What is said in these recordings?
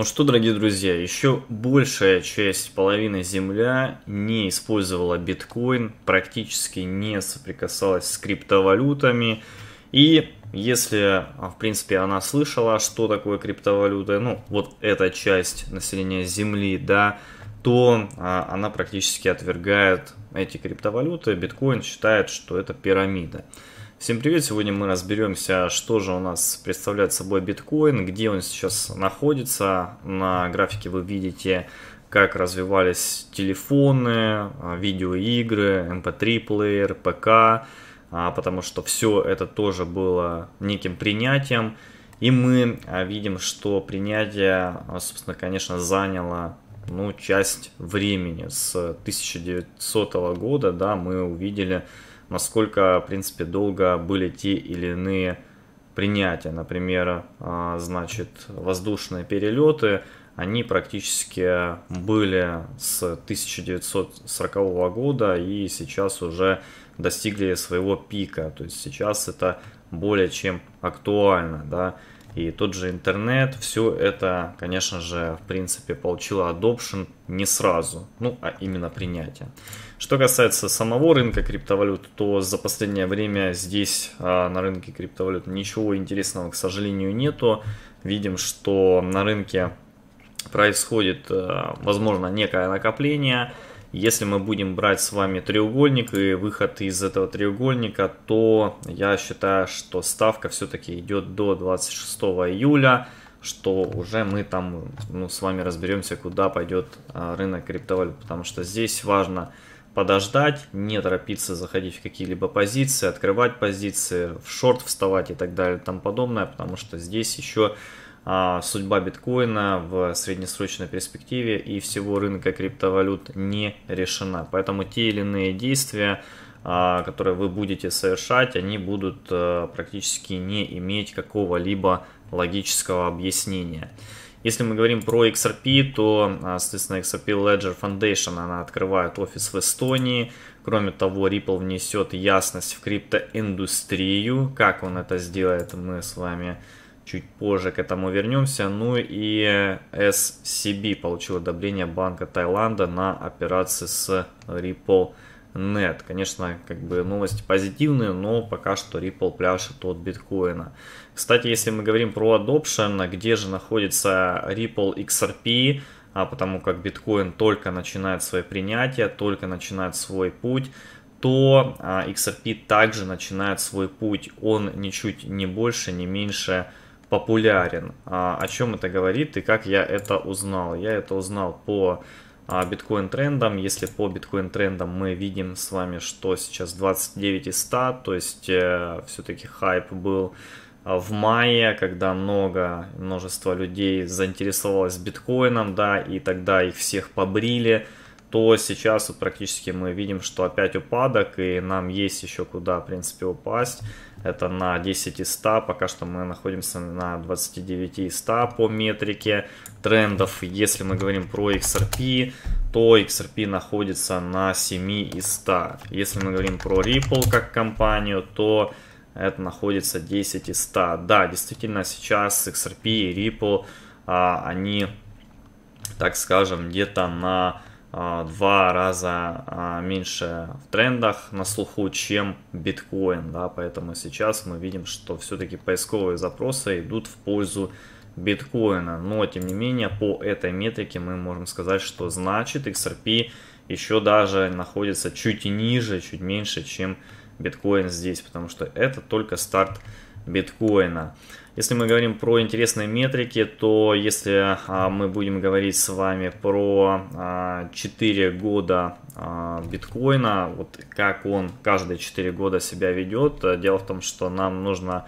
Ну что, дорогие друзья, еще большая часть, половины земля не использовала биткоин, практически не соприкасалась с криптовалютами. И если, а, в принципе, она слышала, что такое криптовалюта, ну, вот эта часть населения Земли, да, то а, она практически отвергает эти криптовалюты. Биткоин считает, что это пирамида. Всем привет! Сегодня мы разберемся, что же у нас представляет собой биткоин, где он сейчас находится. На графике вы видите, как развивались телефоны, а, видеоигры, mp3-плеер, эм ПК, а, потому что все это тоже было неким принятием. И мы а, видим, что принятие, собственно, конечно, заняло ну, часть времени. С 1900 года да, мы увидели насколько, в принципе, долго были те или иные принятия. Например, а, значит, воздушные перелеты, они практически были с 1940 года и сейчас уже достигли своего пика. То есть сейчас это более чем актуально, да. И тот же интернет, все это, конечно же, в принципе, получило adoption не сразу, ну, а именно принятие. Что касается самого рынка криптовалют, то за последнее время здесь а, на рынке криптовалют ничего интересного, к сожалению, нету. Видим, что на рынке происходит, э, возможно, некое накопление. Если мы будем брать с вами треугольник и выход из этого треугольника, то я считаю, что ставка все-таки идет до 26 июля, что уже мы там ну, с вами разберемся, куда пойдет а, рынок криптовалют. Потому что здесь важно подождать, не торопиться заходить в какие-либо позиции, открывать позиции, в шорт вставать и так далее и тому подобное, потому что здесь еще а, судьба биткоина в среднесрочной перспективе и всего рынка криптовалют не решена. Поэтому те или иные действия, а, которые вы будете совершать, они будут а, практически не иметь какого-либо логического объяснения. Если мы говорим про XRP, то, а, соответственно, XRP Ledger Foundation, она открывает офис в Эстонии. Кроме того, Ripple внесет ясность в криптоиндустрию. Как он это сделает, мы с вами чуть позже к этому вернемся. Ну и SCB получил одобрение Банка Таиланда на операции с Ripple нет. Конечно, как бы новости позитивные, но пока что Ripple пляшет от биткоина. Кстати, если мы говорим про adoption, где же находится Ripple XRP, а потому как биткоин только начинает свое принятие, только начинает свой путь, то а, XRP также начинает свой путь. Он ничуть не больше, не меньше популярен. А, о чем это говорит и как я это узнал? Я это узнал по биткоин трендом. Если по биткоин-трендам мы видим с вами, что сейчас 29 и 100, то есть э, все-таки хайп был э, в мае, когда много, множество людей заинтересовалось биткоином, да, и тогда их всех побрили, то сейчас вот практически мы видим, что опять упадок, и нам есть еще куда, в принципе, упасть это на 10 из 100, пока что мы находимся на 29 из 100 по метрике трендов. Если мы говорим про XRP, то XRP находится на 7 из 100. Если мы говорим про Ripple как компанию, то это находится 10 из 100. Да, действительно сейчас XRP и Ripple, а, они, так скажем, где-то на а, два раза а, меньше в трендах на слуху, чем биткоин. Да? Поэтому сейчас мы видим, что все-таки поисковые запросы идут в пользу биткоина. Но, тем не менее, по этой метрике мы можем сказать, что значит XRP еще даже находится чуть ниже, чуть меньше, чем биткоин здесь, потому что это только старт биткоина. Если мы говорим про интересные метрики, то если а, мы будем говорить с вами про 4 а, года а, биткоина, вот как он каждые 4 года себя ведет, э, дело в том, что нам нужно,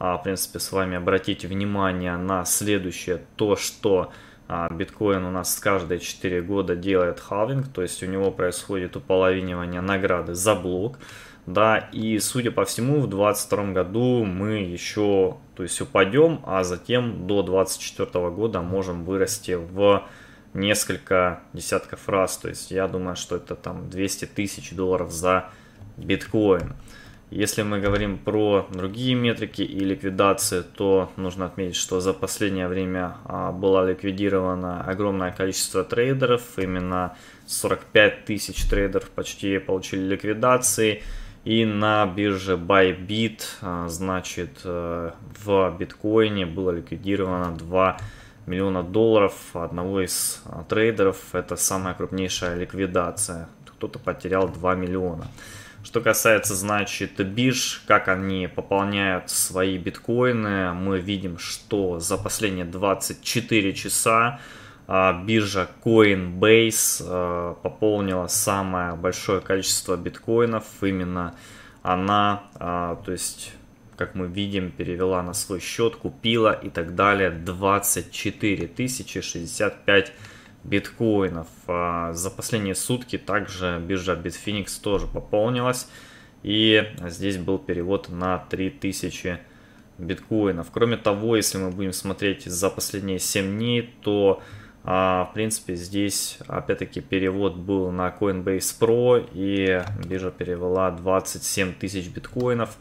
в принципе, с вами обратить внимание на следующее, то, что а, биткоин у нас каждые 4 года делает халвинг, то есть у него происходит уполовинивание награды за блок. Да, и судя по всему, в 2022 году мы еще то есть упадем, а затем до 2024 года можем вырасти в несколько десятков раз. То есть я думаю, что это там 200 тысяч долларов за биткоин. Если мы говорим про другие метрики и ликвидации, то нужно отметить, что за последнее время а, было ликвидировано огромное количество трейдеров. Именно 45 тысяч трейдеров почти получили ликвидации. И на бирже Bybit, а, значит, э, в биткоине было ликвидировано 2 миллиона долларов одного из а, трейдеров. Это самая крупнейшая ликвидация. Кто-то потерял 2 миллиона. Что касается, значит, бирж, как они пополняют свои биткоины, мы видим, что за последние 24 часа а, биржа Coinbase а, пополнила самое большое количество биткоинов. Именно она, а, то есть, как мы видим, перевела на свой счет, купила и так далее 24 065 биткоинов. А, за последние сутки также биржа Bitfinex тоже пополнилась. И здесь был перевод на 3000 биткоинов. Кроме того, если мы будем смотреть за последние 7 дней, то а, в принципе здесь опять-таки перевод был на Coinbase Pro и биржа перевела 27 тысяч биткоинов.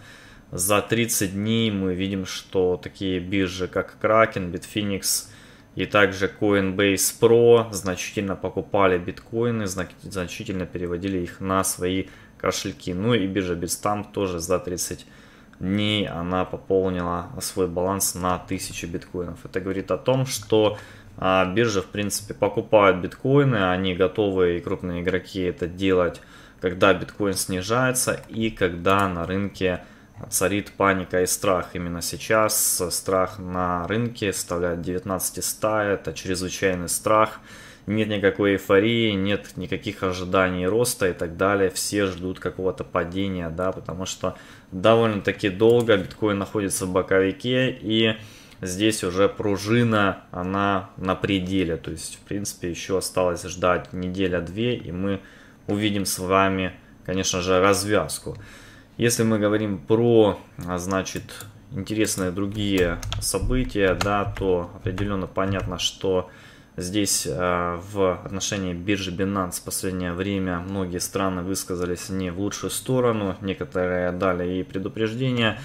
За 30 дней мы видим, что такие биржи как Kraken, Bitfinex, и также Coinbase Pro значительно покупали биткоины, значительно переводили их на свои кошельки. Ну и биржа Bitstamp тоже за 30 дней она пополнила свой баланс на 1000 биткоинов. Это говорит о том, что а, биржи в принципе покупают биткоины, они готовы и крупные игроки это делать, когда биткоин снижается и когда на рынке царит паника и страх именно сейчас. Страх на рынке составляет 19 ста, это чрезвычайный страх. Нет никакой эйфории, нет никаких ожиданий роста и так далее. Все ждут какого-то падения, да, потому что довольно-таки долго биткоин находится в боковике и здесь уже пружина, она на пределе. То есть, в принципе, еще осталось ждать неделя-две, и мы увидим с вами, конечно же, развязку. Если мы говорим про, а, значит, интересные другие события, да, то определенно понятно, что здесь а, в отношении биржи Binance в последнее время многие страны высказались не в лучшую сторону, некоторые дали ей предупреждение.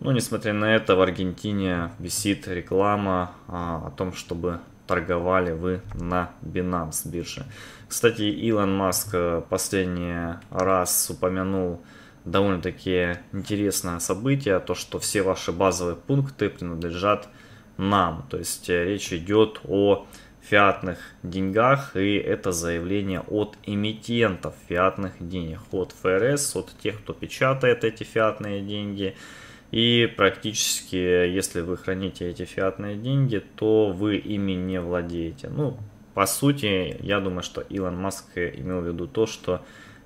Но несмотря на это, в Аргентине висит реклама а, о том, чтобы торговали вы на Binance бирже. Кстати, Илон Маск э, последний раз упомянул довольно-таки интересное событие, то, что все ваши базовые пункты принадлежат нам. То есть э, речь идет о фиатных деньгах, и это заявление от эмитентов фиатных денег, от ФРС, от тех, кто печатает эти фиатные деньги. И практически, если вы храните эти фиатные деньги, то вы ими не владеете. Ну, по сути, я думаю, что Илон Маск имел в виду то, что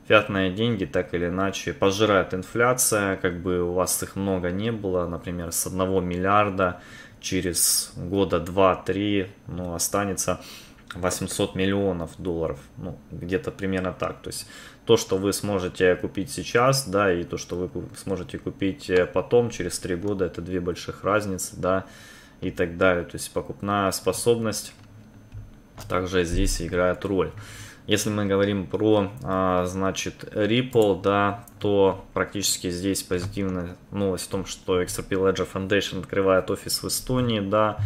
фиатные деньги так или иначе пожирает инфляция, как бы у вас их много не было, например, с 1 миллиарда через года 2-3 ну, останется 800 миллионов долларов, ну, где-то примерно так. То есть то, что вы сможете купить сейчас, да, и то, что вы сможете купить э, потом, через 3 года, это две больших разницы, да, и так далее. То есть покупная способность также здесь играет роль. Если мы говорим про, а, значит, Ripple, да, то практически здесь позитивная новость в том, что XRP Ledger Foundation открывает офис в Эстонии, да,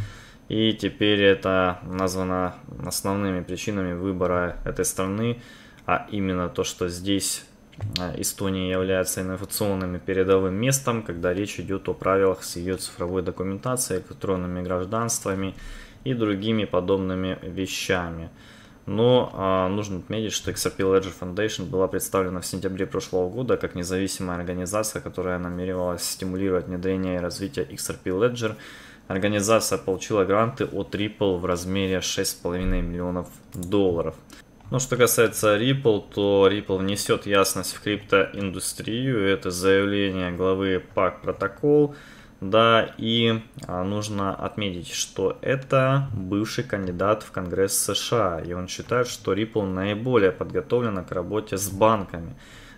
и теперь это названо основными причинами выбора этой страны, а именно то, что здесь а, Эстония является инновационным и передовым местом, когда речь идет о правилах с ее цифровой документацией, электронными гражданствами и другими подобными вещами. Но а, нужно отметить, что XRP Ledger Foundation была представлена в сентябре прошлого года как независимая организация, которая намеревалась стимулировать внедрение и развитие XRP Ledger. Организация получила гранты от Ripple в размере 6,5 миллионов долларов. Ну, что касается Ripple, то Ripple внесет ясность в криптоиндустрию. Это заявление главы PAC Protocol. Да, и а, нужно отметить, что это бывший кандидат в Конгресс США, и он считает, что Ripple наиболее подготовлена к работе с банками.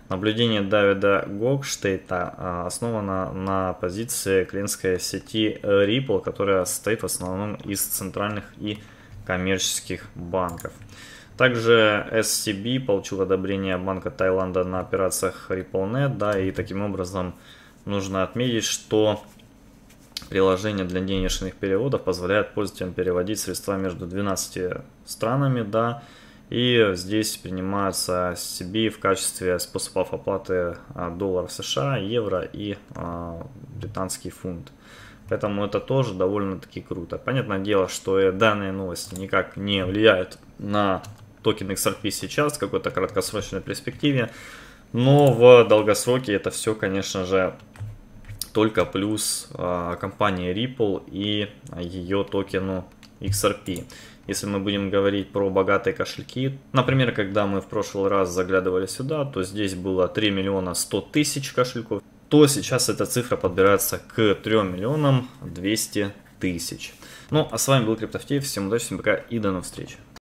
Наблюдение Давида Гокштейта а, основано на позиции клиентской сети Ripple, которая состоит в основном из центральных и коммерческих банков. Также SCB получил одобрение Банка Таиланда на операциях RippleNet, да, и таким образом нужно отметить, что приложение для денежных переводов позволяет пользователям переводить средства между 12 странами, да, и здесь принимаются CB в качестве способов оплаты а, доллар США, евро и а, британский фунт. Поэтому это тоже довольно-таки круто. Понятное дело, что данные новости никак не влияют на токен XRP сейчас в какой-то краткосрочной перспективе. Но в долгосроке это все, конечно же, только плюс а, компании Ripple и ее токену XRP. Если мы будем говорить про богатые кошельки, например, когда мы в прошлый раз заглядывали сюда, то здесь было 3 миллиона 100 тысяч кошельков, то сейчас эта цифра подбирается к 3 миллионам 200 тысяч. Ну, а с вами был Криптофтеев, всем удачи, всем пока и до новых встреч.